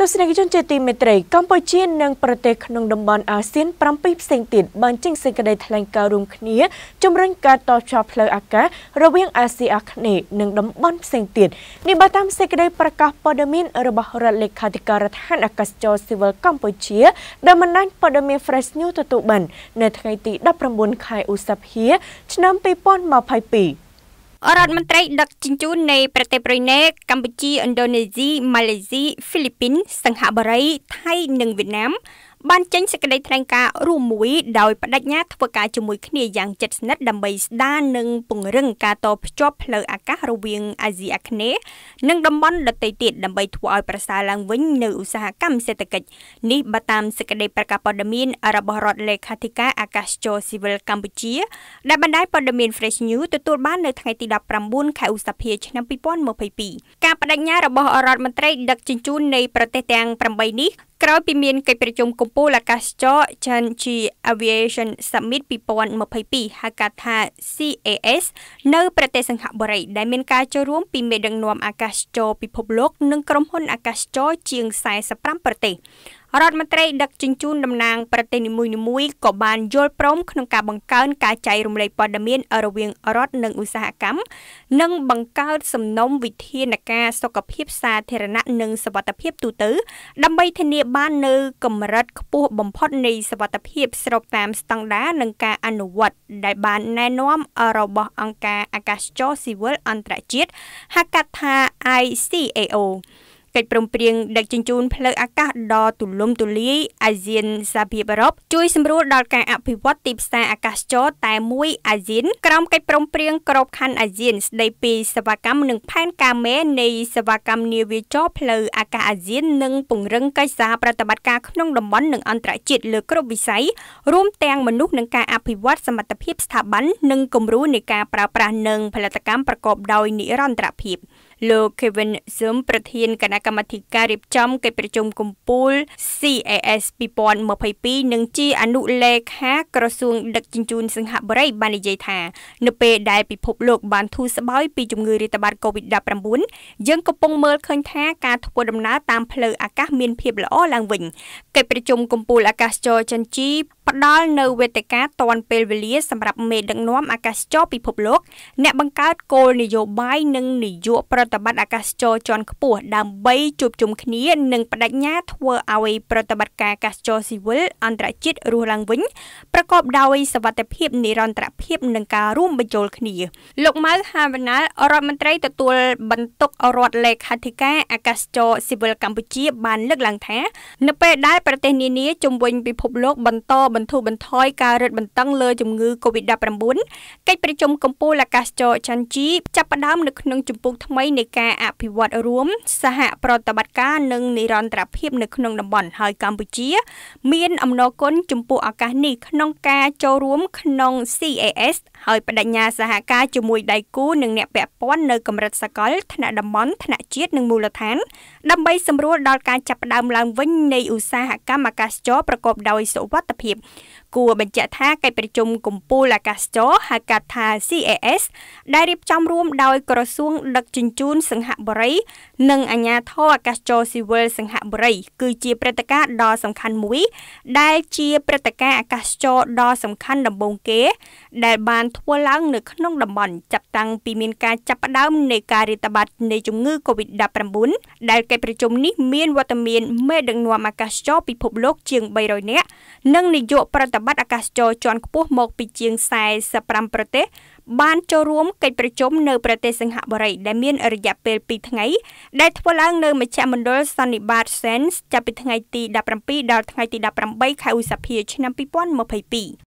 ទស្សនិកជនជាទីមេត្រីកម្ពុជានិងប្រទេសក្នុងតំបន់អាស៊ាន7ផ្សេងទៀតបានចេញសេចក្តីថ្លែងការណ៍រួមគ្នាជំរុញការតស៊ូផ្លូវអាកាសរវាងអាស៊ីអាគ្នេយ៍និងតំបន់ផ្សេងទៀតនេះបើតាមសេចក្តីប្រកាសព័ត៌មានរបស់រដ្ឋលេខាធិការដ្ឋានអាកាសចរស៊ីវិលកម្ពុជាដែលបណ្ដាញព័ត៌មាន Fresh News ទទួលបាននៅថ្ងៃទី19ខែឧសភាឆ្នាំ2022រដ្ឋមន្ត្រីដឹកជញ្ជូននៃប្រទេសប្រ៊ុយណេកម្ពុជាឥណ្ឌូនេស៊ីម៉ាឡេស៊ីហ្វីលីពីនសិង្ហបុរីថៃនិងវៀតណាមបានចេញសេចក្តីថ្លែងការណ៍រួមមួយដោយបដិញ្ញាធ្វើការជាមួយគ្នាយ៉ាងជិតស្និទ្ធដើម្បីស្ដារនិងពង្រឹងការតភ្ជាប់ផ្លូវអាកាសរវាងអាស៊ីអាគ្នេយ៍និងតំបន់ដទៃទៀតដើម្បីធ្វើឲ្យប្រសើរឡើងវិញនៅឧស្សាហកម្មសេដ្ឋកិច្ចនេះបើតាមសេចក្តីប្រកាសព័ត៌មានរបស់រដ្ឋលេខាធិការអាកាសចរស៊ីវិលកម្ពុជា ដែលបណ្ដាញព័ត៌មាន Fresh News ទទួលបាននៅថ្ងៃទី19ខែឧសភាឆ្នាំ2022ការបដិញ្ញារបស់រដ្ឋមន្ត្រី ដឹកជញ្ជូននៃប្រទេសទាំង8នេះក្រោយពីមានកិច្ចប្រជុំកំពូលអាកាសចរ Changi Aviation Summit 2022ហៅកាត់ថា CAS នៅប្រទេសសិង្ហបុរីដែលមានការចូលរួមពីមេដឹកនាំអាកាសចរពិភពលោកនិងក្រុមហ៊ុនអាកាសចរជាង45ប្រទេសរដ្ឋមន្ត្រីដឹកជញ្ជូនតំណាងប្រទេសនីមួយៗក៏បានយល់ព្រម ក្នុងការបង្កើនការចែករំលែកព័ត៌មានរវាងរដ្ឋនិងឧស្សាហកម្ម និងបង្កើត សំណុំវិធានការសុខភាពសាធារណៈនិងសុវត្ថិភាពទូទៅ ដើម្បីធានាបាននូវកម្រិតខ្ពស់បំផុតនៃសុវត្ថិភាពស្របតាមស្តង់ដារនិងការអនុវត្ត ដែលបានណែនាំរបស់អង្គការអាកាសចរស៊ីវិលអន្តរជាតិហៅកាត់ថា ICAO កិច្ចព្រមព្រៀងដឹកជញ្ជូនផ្លូវអាកាសដ៏ទូលំទូលាយអាស៊ានសហភាពអឺរ៉ុបជួយសម្រួលដល់ការអភិវឌ្ឍទីផ្សារអាកាសចរតែមួយអាស៊ានក្រោមកិច្ចព្រមព្រៀងក្របខ័ណ្ឌអាស៊ានស្ដីពីសេវាកម្មនិងផែនការមេនៃសេវាកម្មនាវាចរផ្លូវអាកាសអាស៊ាននិងពង្រឹងកិច្ចសហប្រតិបត្តិការក្នុងតំបន់និងអន្តរជាតិលើគ្រប់វិស័យរួមទាំងមនុស្សនិងការអភិវឌ្ឍសមត្ថភាពស្ថាប័ននិងគំរូនៃការប្រើប្រាស់និងផលិតកម្មប្រកបដោយនិរន្តរភាព។លោក Kevin Zum ប្រធានគណៈកម្មាធិការរៀបចំកិច្ចប្រជុំកម្ពុជា CAS 2022និងជា អនុលេខាក្រសួងដឹកជញ្ជូនសិង្ហបុរីបាននិយាយថានៅពេលដែលពិភពលោកបានធូរស្បើយពីជំងឺរាតត្បាត COVID-19 យើងកំពុងមើលឃើញថាការធ្វើដំណើរតាមផ្លូវអាកាសមានភាពល្អឡើងវិញកិច្ចប្រជុំកម្ពុជាអាកាសចរចិនជីផ្ដល់នៅវេទិកាតាន់ពេលវេលាសម្រាប់មេដឹកនាំអាកាសចរពិភពលោក អ្នកបង្កើតគោលនយោបាយនិងនយោបាយប្រតិបត្តិអាកាសចរជាន់ខ្ពស់ដើម្បីជួបជុំគ្នានិងបដិញ្ញាធ្វើឲ្យប្រតិបត្តិការអាកាសចរស៊ីវិលអន្តរជាតិរស់ឡើងវិញប្រកបដោយសវត្ថិភាពនិរន្តរភាពនិងការរួមបញ្ចូលគ្នាលោកម៉ៅហាវណាលរដ្ឋមន្ត្រីទទួលបន្ទុករដ្ឋលេខាធិការអាកាសចរស៊ីវិលកម្ពុជាបានលើកឡើងថា នៅពេលដែលប្រទេសនានាជុំវិញពិភពលោកបន្តបន្ធូរបន្ថយការរឹតបន្តឹងលើជំងឺ Covid-19 កិច្ចប្រជុំកម្ពុជាអាកាសចរចាន់ជីចាប់ផ្ដើមនៅក្នុងជំពូកថ្មីនៃការអភិវឌ្ឍរួមសហប្រតិបត្តិការនិងនិរន្តរភាពនៅក្នុងតំបន់ហើយកម្ពុជា មានអំណរគុណចំពោះឱកាសនេះក្នុងការចូលរួមក្នុង CAS ហើយបដិញ្ញាសហការជាមួយដៃគូនិងអ្នកពាក់ព័ន្ធនៅកម្រិតសកលថ្នាក់តំបន់ថ្នាក់ជាតិនិងមូលដ្ឋានដើម្បីសម្រួលដល់ការចាប់ផ្ដើមឡើងវិញនៃឧស្សាហកម្មអាកាសចរប្រកប ដោយសុវត្ថិភាពគួរបញ្ជាក់ថាកិច្ចប្រជុំកំពូលអាកាសចរហៅកាត់ថា CAS ដែលរៀបចំរួមដោយក្រសួង ដឹកជញ្ជូនសង្ហបុរី និងអាជ្ញាធរអាកាសចរស៊ីវិលសង្ហបុរី គឺជាព្រឹត្តិការណ៍ដ៏សំខាន់មួយ ដែលជាព្រឹត្តិការណ៍អាកាសចរដ៏សំខាន់ដំបូងគេ ដែល បានធ្វើឡើងនៅក្នុងតំបន់ចាប់តាំងពីមាន ការចាប់ផ្ដើមនៃការរាតត្បាតនៃជំងឺ Covid-19 ដែលកិច្ចប្រជុំនេះមានវត្តមានមេដឹកនាំអាកាសចរពិភពលោកជាង300នាក់និងនាយកប្រតិបត្តិអាកាសចរជាន់ខ្ពស់មកពីជាង45ប្រទេសបានចូលរួមកិច្ចប្រជុំនៅ ប្រទេសសិង្ហបុរី ដែលមានរយៈពេល2ថ្ងៃដែលធ្វើឡើងនៅមជ្ឈមណ្ឌលសន្និបាត Sense ចាប់ពីថ្ងៃទី17ដល់ថ្ងៃទី18ខែឧសភាឆ្នាំ2022